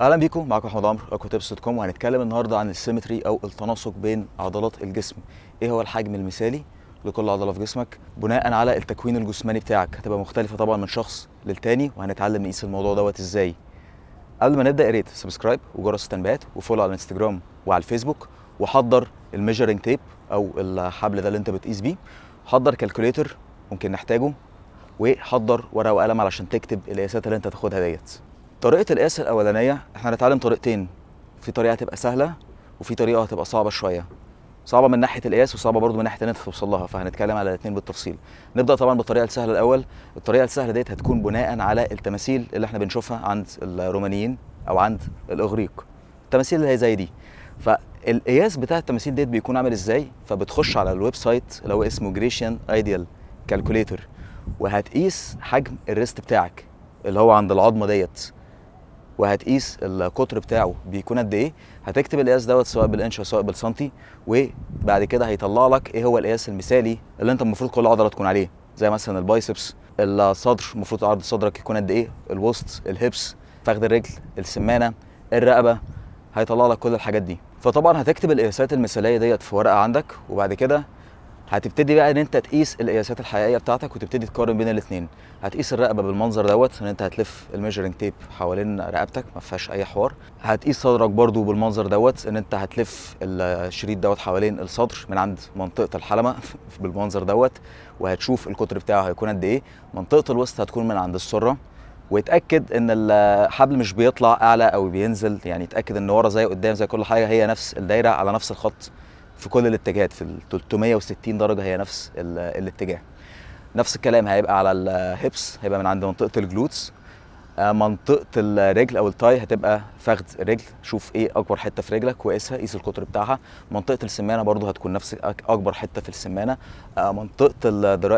اهلا بيكم معاكم احمد عمرو اكوتيبس دوت كوم وهنتكلم النهارده عن السيمتري او التناسق بين عضلات الجسم ايه هو الحجم المثالي لكل عضله في جسمك بناء على التكوين الجسماني بتاعك هتبقى مختلفه طبعا من شخص للتاني وهنتعلم نقيس الموضوع دوت ازاي قبل ما نبدا يا ريت سبسكرايب وجرس التنبيهات وفولو على الانستجرام وعلى الفيسبوك وحضر الميجرنج تيب او الحبل ده اللي انت بتقيس بيه حضر كالكوليتر ممكن نحتاجه وحضر ورقه وقلم علشان تكتب القياسات اللي انت تاخدها ديت طريقه القياس الاولانيه احنا هنتعلم طريقتين في طريقه هتبقى سهله وفي طريقه هتبقى صعبه شويه صعبه من ناحيه القياس وصعبه برضو من ناحيه ان انت توصل لها فهنتكلم على الاثنين بالتفصيل نبدا طبعا بالطريقه السهله الاول الطريقه السهله ديت هتكون بناء على التماثيل اللي احنا بنشوفها عند الرومانيين او عند الاغريق التماثيل اللي هي زي دي فالقياس بتاع التماثيل ديت بيكون عامل ازاي فبتخش على الويب سايت اللي هو اسمه جريشن ايديال كالكوليتر وهتقيس حجم الريست بتاعك اللي هو عند العظمه ديت وهتقيس القطر بتاعه بيكون قد ايه هتكتب القياس دوت سواء بالانش او سواء بالسنتي وبعد كده هيطلع لك ايه هو القياس المثالي اللي انت المفروض كل عضله تكون عليه زي مثلا البايسبس الصدر المفروض عرض صدرك يكون قد ايه الوسط الهبس فخذ الرجل السمانه الرقبه هيطلع لك كل الحاجات دي فطبعا هتكتب القياسات المثاليه ديت في ورقه عندك وبعد كده هتبتدي بقى ان انت تقيس القياسات الحقيقيه بتاعتك وتبتدي تقارن بين الاثنين هتقيس الرقبه بالمنظر دوت ان انت هتلف الميجرنج تيب حوالين رقبتك ما فيهاش اي حوار هتقيس صدرك برده بالمنظر دوت ان انت هتلف الشريط دوت حوالين الصدر من عند منطقه الحلمه بالمنظر دوت وهتشوف القطر بتاعه هيكون قد ايه منطقه الوسط هتكون من عند السره واتاكد ان الحبل مش بيطلع اعلى او بينزل يعني اتاكد ان ورا زي قدام زي كل حاجه هي نفس الدايره على نفس الخط في كل الاتجاهات في ال 360 درجه هي نفس الاتجاه نفس الكلام هيبقى على الهيبس هيبقى من عند منطقه الجلوتس آه، منطقه الرجل او التاي هتبقى فخذ رجل شوف ايه اكبر حته في رجلك وقيسها قيس القطر بتاعها منطقه السمانه برضو هتكون نفس اكبر حته في السمانه آه، منطقه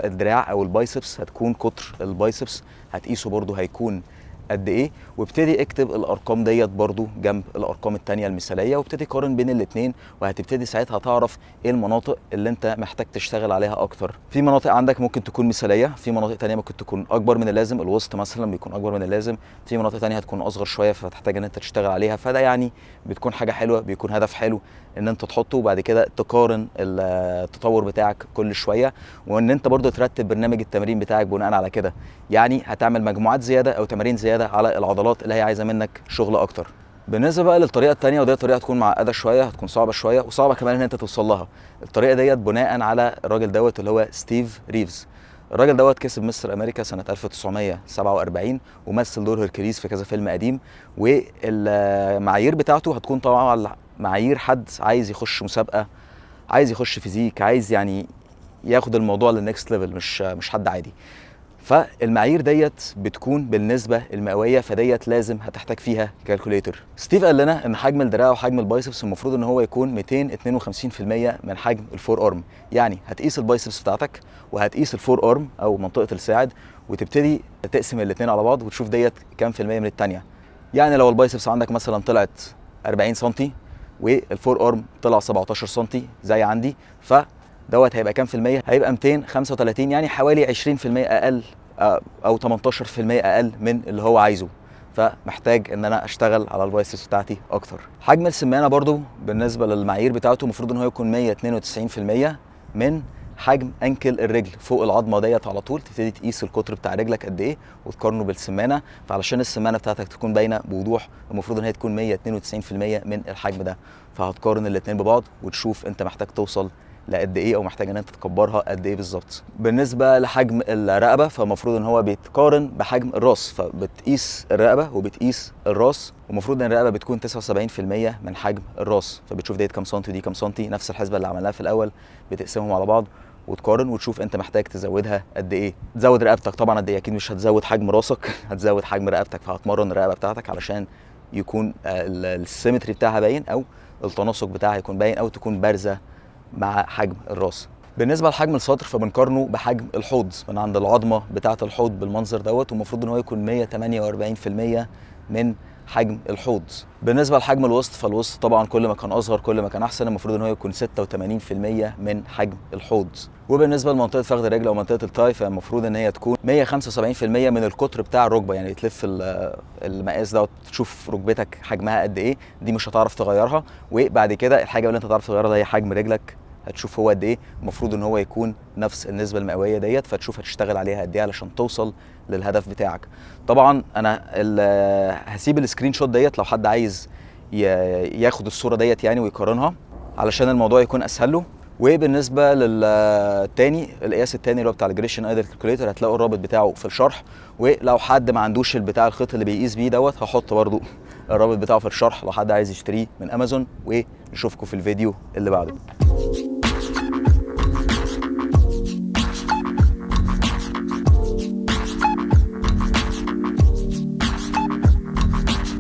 الدراع او البايسبس هتكون قطر البايسبس هتقيسه برضو هيكون قد ايه وابتدي اكتب الارقام ديت برضو جنب الارقام التانية المثاليه وابتدي قارن بين الاثنين وهتبتدي ساعتها تعرف ايه المناطق اللي انت محتاج تشتغل عليها اكتر في مناطق عندك ممكن تكون مثاليه في مناطق تانية ممكن تكون اكبر من اللازم الوسط مثلا بيكون اكبر من اللازم في مناطق تانية هتكون اصغر شويه فتحتاج ان انت تشتغل عليها فده يعني بتكون حاجه حلوه بيكون هدف حلو ان انت تحطه وبعد كده تقارن التطور بتاعك كل شويه وان انت برضو ترتب برنامج التمرين بتاعك بناء على كده يعني هتعمل مجموعات زياده او تمارين زياده زياده على العضلات اللي هي عايزه منك شغل اكتر بالنسبه بقى للطريقه الثانيه ودي طريقه هتكون معقده شويه هتكون صعبه شويه وصعبه كمان ان انت توصل لها الطريقه ديت بناء على الراجل دوت اللي هو ستيف ريفز الراجل دوت كسب مستر امريكا سنه 1947 ومثل دور هيركليز في كذا فيلم قديم والمعايير بتاعته هتكون طبعا معايير حد عايز يخش مسابقه عايز يخش فيزيك عايز يعني ياخد الموضوع للنكست ليفل مش مش حد عادي فالمعايير ديت بتكون بالنسبه المئويه فديت لازم هتحتاج فيها كالكوليتر ستيف قال لنا ان حجم الدراع وحجم البايسبس المفروض ان هو يكون 252% من حجم الفور ارم يعني هتقيس البايسبس بتاعتك وهتقيس الفور ارم او منطقه الساعد وتبتدي تقسم الاثنين على بعض وتشوف ديت كام في الميه من الثانيه يعني لو البايسبس عندك مثلا طلعت 40 سم والفور ارم طلع 17 سم زي عندي ف دوت هيبقى كام في المية؟ هيبقى 235 يعني حوالي 20% أقل أو 18% أقل من اللي هو عايزه فمحتاج ان انا اشتغل على الفايسز بتاعتي اكتر حجم السمانه برضو بالنسبه للمعايير بتاعته المفروض ان هو يكون 192% من حجم انكل الرجل فوق العظمه ديت على طول تبتدي تقيس القطر بتاع رجلك قد ايه وتقارنه بالسمانه فعلشان السمانه بتاعتك تكون باينه بوضوح المفروض ان هي تكون 192% من الحجم ده فهتقارن الاثنين ببعض وتشوف انت محتاج توصل لقد ايه او محتاج ان انت تكبرها قد ايه بالظبط بالنسبه لحجم الرقبه فالمفروض ان هو بيتقارن بحجم الراس فبتقيس الرقبه وبتقيس الراس ومفروض ان الرقبه بتكون 79% من حجم الراس فبتشوف ديت كام سنتي ودي كام سنتي نفس الحسبه اللي عملناها في الاول بتقسمهم على بعض وتقارن وتشوف انت محتاج تزودها قد ايه تزود رقبتك طبعا قد ايه اكيد مش هتزود حجم راسك هتزود حجم رقبتك فهتمرن الرقبه بتاعتك علشان يكون آه، السيمتري بتاعها باين او التناسق بتاعها يكون باين او تكون بارزه مع حجم الراس بالنسبه لحجم السطر فبنقارنه بحجم الحوض من عند العظمه بتاعه الحوض بالمنظر دوت ومفروض ان هو يكون 148% من حجم الحوض بالنسبه لحجم الوسط فالوسط طبعا كل ما كان اصغر كل ما كان احسن المفروض ان هو يكون 86% من حجم الحوض وبالنسبه لمنطقه فخذ الرجل او منطقه التاي فالمفروض ان هي تكون 175% من القطر بتاع الركبه يعني تلف المقاس دوت تشوف ركبتك حجمها قد ايه دي مش هتعرف تغيرها وبعد كده الحاجه اللي انت هتعرف تغيرها هي حجم رجلك هتشوف هو قد ايه المفروض ان هو يكون نفس النسبه المئويه ديت فتشوف هتشتغل عليها قد ايه علشان توصل للهدف بتاعك طبعا انا هسيب السكرين شوت ديت لو حد عايز ياخد الصوره ديت يعني ويقارنها علشان الموضوع يكون اسهل له وبالنسبه للتاني القياس التاني اللي هو بتاع الجريشن ايدر كالكوليتر هتلاقوا الرابط بتاعه في الشرح ولو حد ما عندوش البتاع الخيط اللي بيقيس بيه دوت هحط برضو الرابط بتاعه في الشرح لو حد عايز يشتريه من امازون ونشوفكم في الفيديو اللي بعده